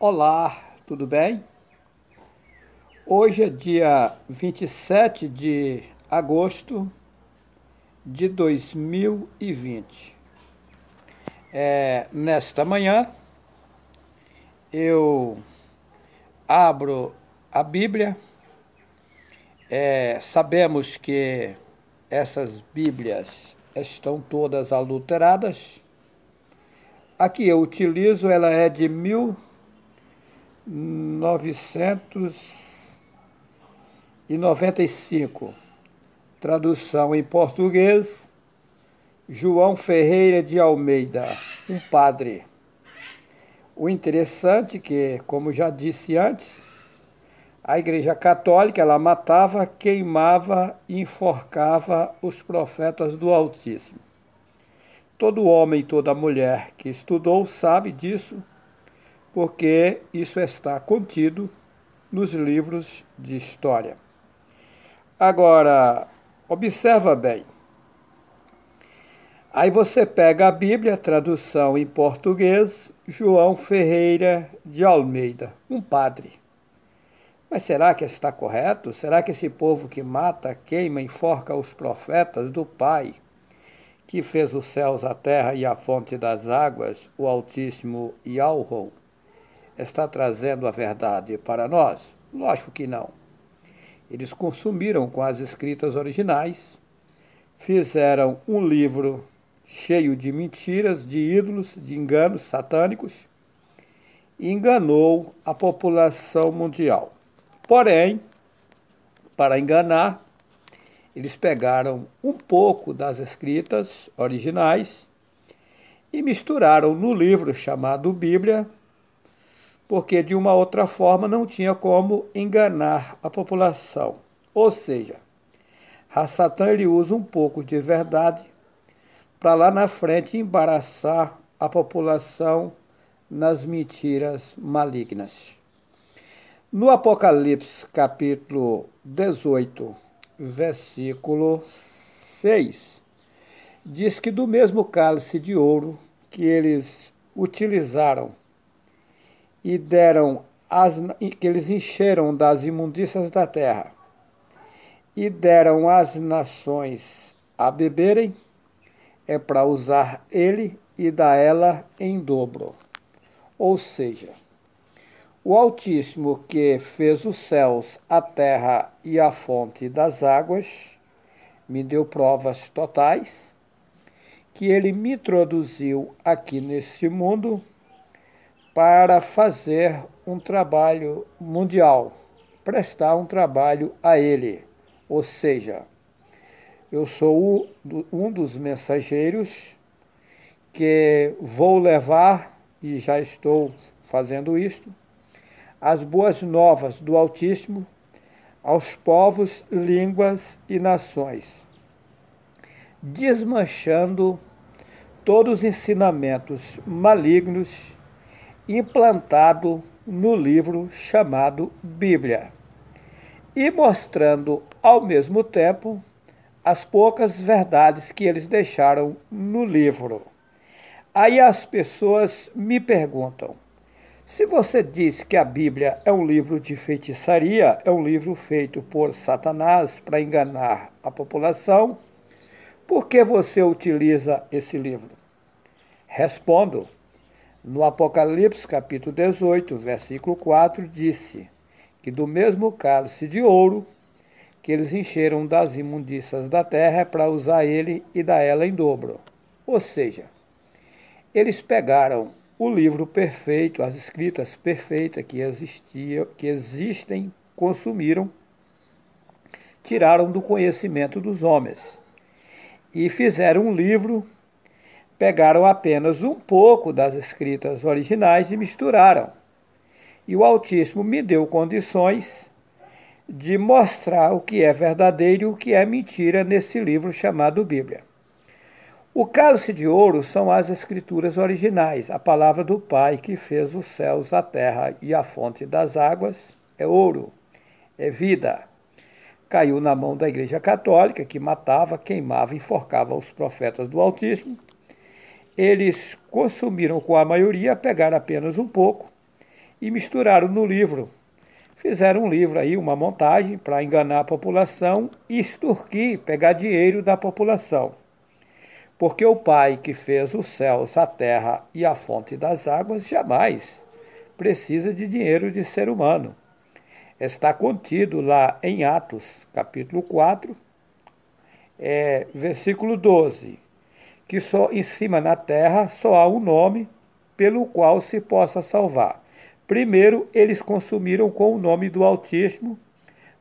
Olá, tudo bem? Hoje é dia 27 de agosto de 2020. É, nesta manhã, eu abro a Bíblia. É, sabemos que essas Bíblias estão todas adulteradas. Aqui eu utilizo, ela é de 1900. 1995. Tradução em português: João Ferreira de Almeida, um padre. O interessante é que, como já disse antes, a Igreja Católica ela matava, queimava e enforcava os profetas do Altíssimo. Todo homem e toda mulher que estudou sabe disso porque isso está contido nos livros de história. Agora, observa bem. Aí você pega a Bíblia, tradução em português, João Ferreira de Almeida, um padre. Mas será que está correto? Será que esse povo que mata, queima, enforca os profetas do Pai, que fez os céus, a terra e a fonte das águas, o Altíssimo e está trazendo a verdade para nós? Lógico que não. Eles consumiram com as escritas originais, fizeram um livro cheio de mentiras, de ídolos, de enganos satânicos, e enganou a população mundial. Porém, para enganar, eles pegaram um pouco das escritas originais e misturaram no livro chamado Bíblia porque de uma outra forma não tinha como enganar a população. Ou seja, Rassatã ele usa um pouco de verdade para lá na frente embaraçar a população nas mentiras malignas. No Apocalipse, capítulo 18, versículo 6, diz que do mesmo cálice de ouro que eles utilizaram e deram as que eles encheram das imundícias da terra e deram às nações a beberem é para usar ele e dar ela em dobro. Ou seja, o Altíssimo que fez os céus, a terra e a fonte das águas, me deu provas totais que ele me introduziu aqui nesse mundo para fazer um trabalho mundial, prestar um trabalho a ele. Ou seja, eu sou um dos mensageiros que vou levar, e já estou fazendo isto, as boas novas do Altíssimo aos povos, línguas e nações, desmanchando todos os ensinamentos malignos implantado no livro chamado Bíblia, e mostrando ao mesmo tempo as poucas verdades que eles deixaram no livro. Aí as pessoas me perguntam: se você diz que a Bíblia é um livro de feitiçaria, é um livro feito por Satanás para enganar a população, por que você utiliza esse livro? Respondo: no Apocalipse, capítulo 18, versículo 4, disse que do mesmo cálice de ouro que eles encheram das imundícias da terra é para usar ele e dar ela em dobro. Ou seja, eles pegaram o livro perfeito, as escritas perfeitas que, existia, que existem, consumiram, tiraram do conhecimento dos homens e fizeram um livro pegaram apenas um pouco das escritas originais e misturaram. E o Altíssimo me deu condições de mostrar o que é verdadeiro e o que é mentira nesse livro chamado Bíblia. O cálice de ouro são as escrituras originais, a palavra do Pai que fez os céus, a terra e a fonte das águas é ouro, é vida. Caiu na mão da Igreja Católica, que matava, queimava, enforcava os profetas do Altíssimo, eles consumiram com a maioria, pegaram apenas um pouco e misturaram no livro. Fizeram um livro aí, uma montagem, para enganar a população e extorquir, pegar dinheiro da população. Porque o Pai que fez os céus, a terra e a fonte das águas jamais precisa de dinheiro de ser humano. Está contido lá em Atos, capítulo 4, é, versículo 12 que só em cima na terra só há um nome pelo qual se possa salvar. Primeiro, eles consumiram com o nome do Altíssimo,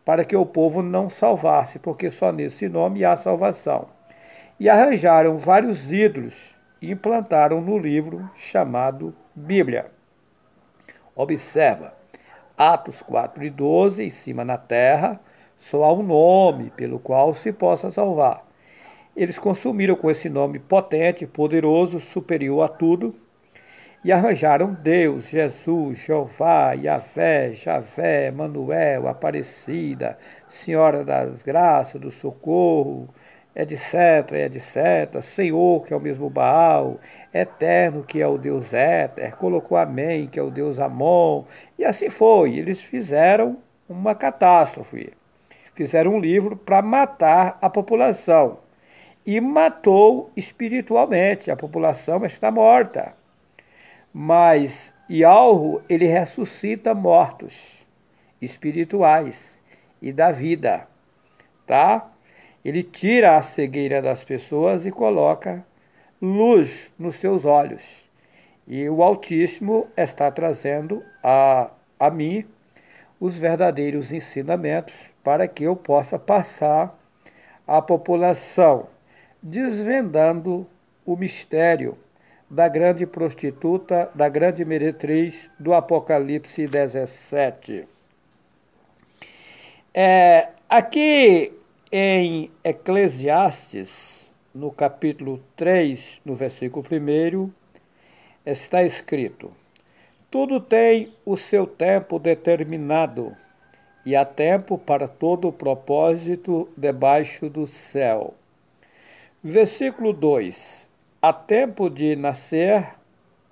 para que o povo não salvasse, porque só nesse nome há salvação. E arranjaram vários ídolos e implantaram no livro chamado Bíblia. Observa, Atos 4 e 12, em cima na terra, só há um nome pelo qual se possa salvar eles consumiram com esse nome potente, poderoso, superior a tudo, e arranjaram Deus, Jesus, Jeová, Yahvé, Javé, Manuel, Aparecida, Senhora das Graças, do Socorro, etc, etc, Senhor, que é o mesmo Baal, Eterno, que é o Deus Éter, colocou Amém, que é o Deus Amon, e assim foi. Eles fizeram uma catástrofe, fizeram um livro para matar a população e matou espiritualmente. A população está morta. Mas Yalro, ele ressuscita mortos espirituais e da vida, tá? Ele tira a cegueira das pessoas e coloca luz nos seus olhos. E o Altíssimo está trazendo a, a mim os verdadeiros ensinamentos para que eu possa passar à população desvendando o mistério da grande prostituta, da grande meretriz do Apocalipse 17. É, aqui em Eclesiastes, no capítulo 3, no versículo 1, está escrito: Tudo tem o seu tempo determinado, e há tempo para todo o propósito debaixo do céu. Versículo 2: Há tempo de nascer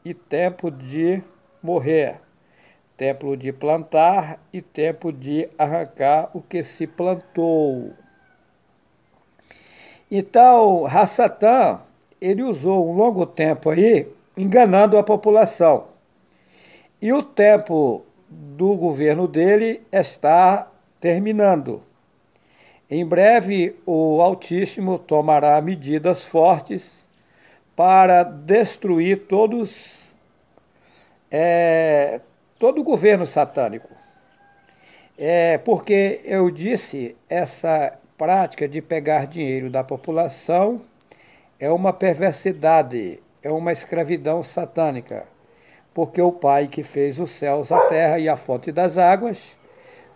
e tempo de morrer, tempo de plantar e tempo de arrancar o que se plantou. Então, Rassatã, ele usou um longo tempo aí enganando a população. E o tempo do governo dele está terminando. Em breve, o Altíssimo tomará medidas fortes para destruir todos é, todo o governo satânico. É porque eu disse essa prática de pegar dinheiro da população é uma perversidade, é uma escravidão satânica, porque o Pai que fez os céus, a terra e a fonte das águas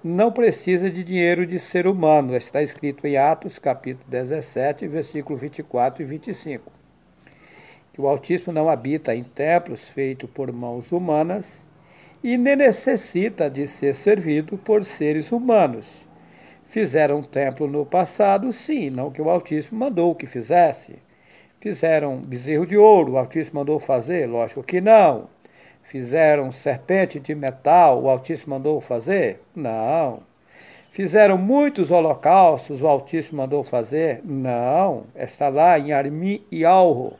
não precisa de dinheiro de ser humano. Está escrito em Atos, capítulo 17, versículo 24 e 25. Que o Altíssimo não habita em templos feitos por mãos humanas e nem necessita de ser servido por seres humanos. Fizeram templo no passado, sim, não que o Altíssimo mandou que fizesse. Fizeram bezerro de ouro, o Altíssimo mandou fazer? Lógico que não. Fizeram serpente de metal, o Altíssimo mandou fazer? Não. Fizeram muitos holocaustos, o Altíssimo mandou fazer? Não. Está lá em Armi e Alro,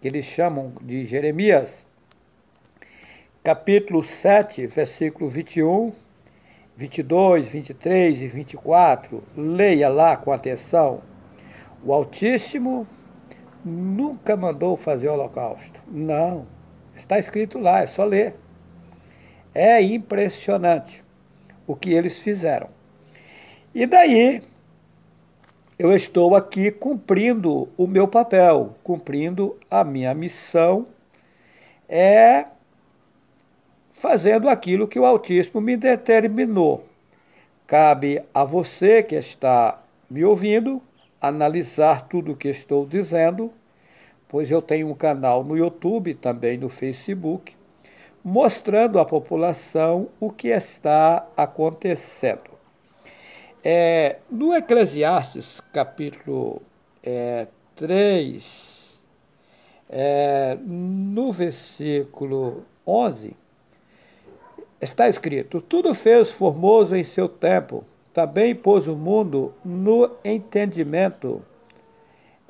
que eles chamam de Jeremias. Capítulo 7, versículo 21, 22, 23 e 24. Leia lá com atenção. O Altíssimo nunca mandou fazer holocausto. Não. Está escrito lá, é só ler. É impressionante o que eles fizeram. E daí eu estou aqui cumprindo o meu papel, cumprindo a minha missão, é fazendo aquilo que o autismo me determinou. Cabe a você que está me ouvindo analisar tudo o que estou dizendo pois eu tenho um canal no YouTube, também no Facebook, mostrando à população o que está acontecendo. É, no Eclesiastes, capítulo é, 3, é, no versículo 11, está escrito: Tudo fez formoso em seu tempo, também pôs o mundo no entendimento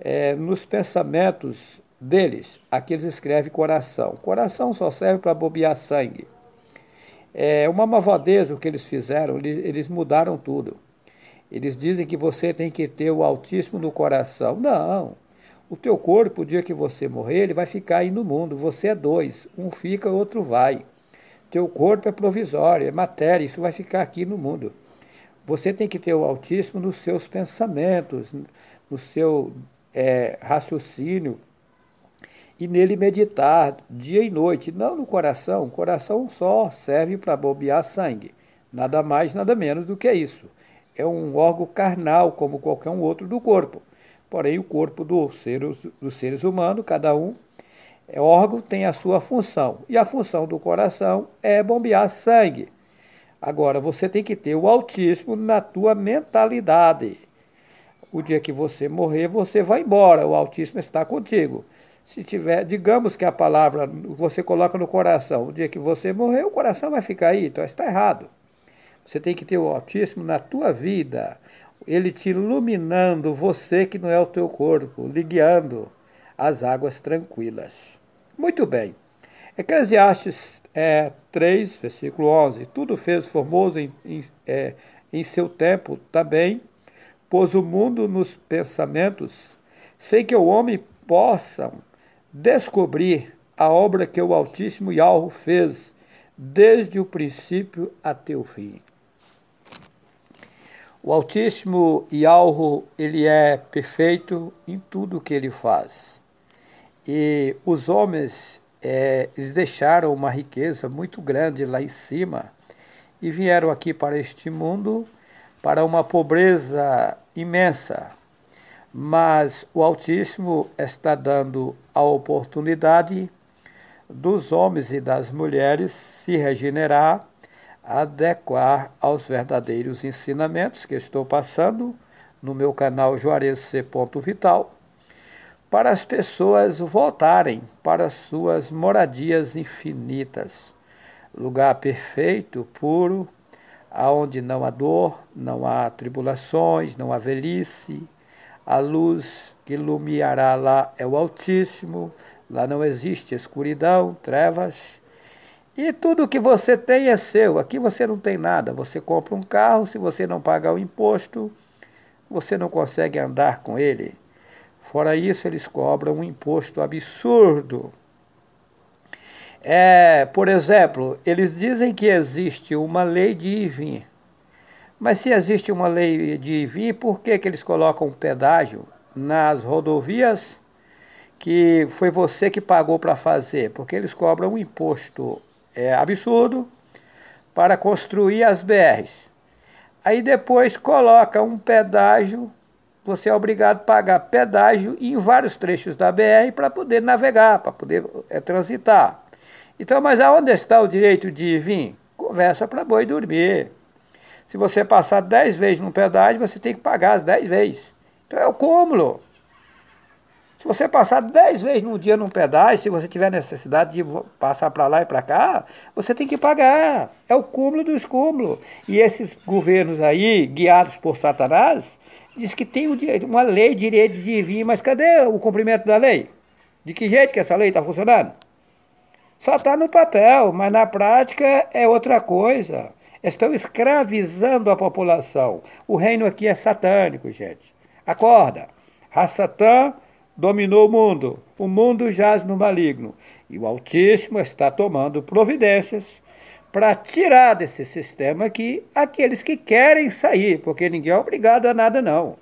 é, nos pensamentos deles, aqui eles escrevem coração. Coração só serve para bobear sangue. É uma mavadeza o que eles fizeram, eles mudaram tudo. Eles dizem que você tem que ter o altíssimo no coração. Não. O teu corpo, o dia que você morrer, ele vai ficar aí no mundo. Você é dois. Um fica, o outro vai. Teu corpo é provisório, é matéria, isso vai ficar aqui no mundo. Você tem que ter o altíssimo nos seus pensamentos, no seu é, raciocínio e nele meditar dia e noite, não no coração, o coração só serve para bombear sangue, nada mais, nada menos do que isso. É um órgão carnal, como qualquer um outro do corpo. Porém, o corpo do ser, dos seres humanos, cada um é órgão, tem a sua função. E a função do coração é bombear sangue. Agora, você tem que ter o autismo na tua mentalidade o dia que você morrer, você vai embora, o Altíssimo está contigo. Se tiver, digamos que a palavra você coloca no coração, o dia que você morrer, o coração vai ficar aí, então está errado. Você tem que ter o Altíssimo na tua vida, ele te iluminando, você que não é o teu corpo, lhe guiando as águas tranquilas. Muito bem. Eclesiastes é, 3, versículo 11. Tudo fez formoso em, em, é, em seu tempo também pôs o mundo nos pensamentos, sem que o homem possa descobrir a obra que o Altíssimo Yahweh fez, desde o princípio até o fim. O Altíssimo Yahweh, ele é perfeito em tudo o que ele faz. E os homens, é, eles deixaram uma riqueza muito grande lá em cima e vieram aqui para este mundo para uma pobreza imensa, mas o Altíssimo está dando a oportunidade dos homens e das mulheres se regenerar, adequar aos verdadeiros ensinamentos que estou passando no meu canal Juarez C. Vital, para as pessoas voltarem para suas moradias infinitas, lugar perfeito, puro, aonde não há dor, não há tribulações, não há velhice. A luz que iluminará lá é o Altíssimo, lá não existe escuridão, trevas. E tudo que você tem é seu, aqui você não tem nada. Você compra um carro, se você não pagar o imposto, você não consegue andar com ele. Fora isso, eles cobram um imposto absurdo é, por exemplo, eles dizem que existe uma lei de ir e vir. Mas se existe uma lei de ir e vir, por que, que eles colocam um pedágio nas rodovias que foi você que pagou para fazer? Porque eles cobram um imposto é, absurdo para construir as BRs. Aí depois coloca um pedágio, você é obrigado a pagar pedágio em vários trechos da BR para poder navegar, para poder é, transitar. Então, mas aonde está o direito de vir? Conversa para boi dormir. Se você passar dez vezes num pedágio, você tem que pagar as dez vezes. Então é o cúmulo. Se você passar dez vezes num dia num pedágio, se você tiver necessidade de passar para lá e para cá, você tem que pagar. É o cúmulo dos cúmulos. E esses governos aí, guiados por Satanás, diz que tem uma lei de direito de vir, mas cadê o cumprimento da lei? De que jeito que essa lei está funcionando? Só está no papel, mas na prática é outra coisa. Estão escravizando a população. O reino aqui é satânico, gente. Acorda. satã dominou o mundo. O mundo jaz no maligno. E o Altíssimo está tomando providências para tirar desse sistema aqui aqueles que querem sair, porque ninguém é obrigado a nada, não.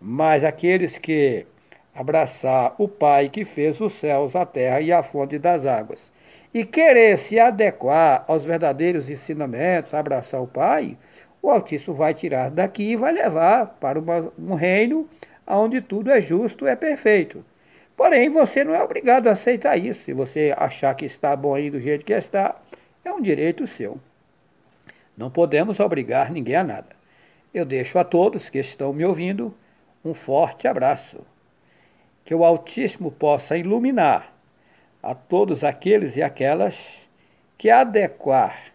Mas aqueles que abraçar o Pai que fez os céus, a terra e a fonte das águas, e querer se adequar aos verdadeiros ensinamentos, abraçar o Pai, o Altíssimo vai tirar daqui e vai levar para uma, um reino onde tudo é justo, é perfeito. Porém, você não é obrigado a aceitar isso. Se você achar que está bom aí do jeito que está, é um direito seu. Não podemos obrigar ninguém a nada. Eu deixo a todos que estão me ouvindo um forte abraço que o Altíssimo possa iluminar a todos aqueles e aquelas que adequar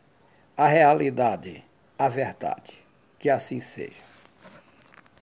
a realidade, à verdade. Que assim seja.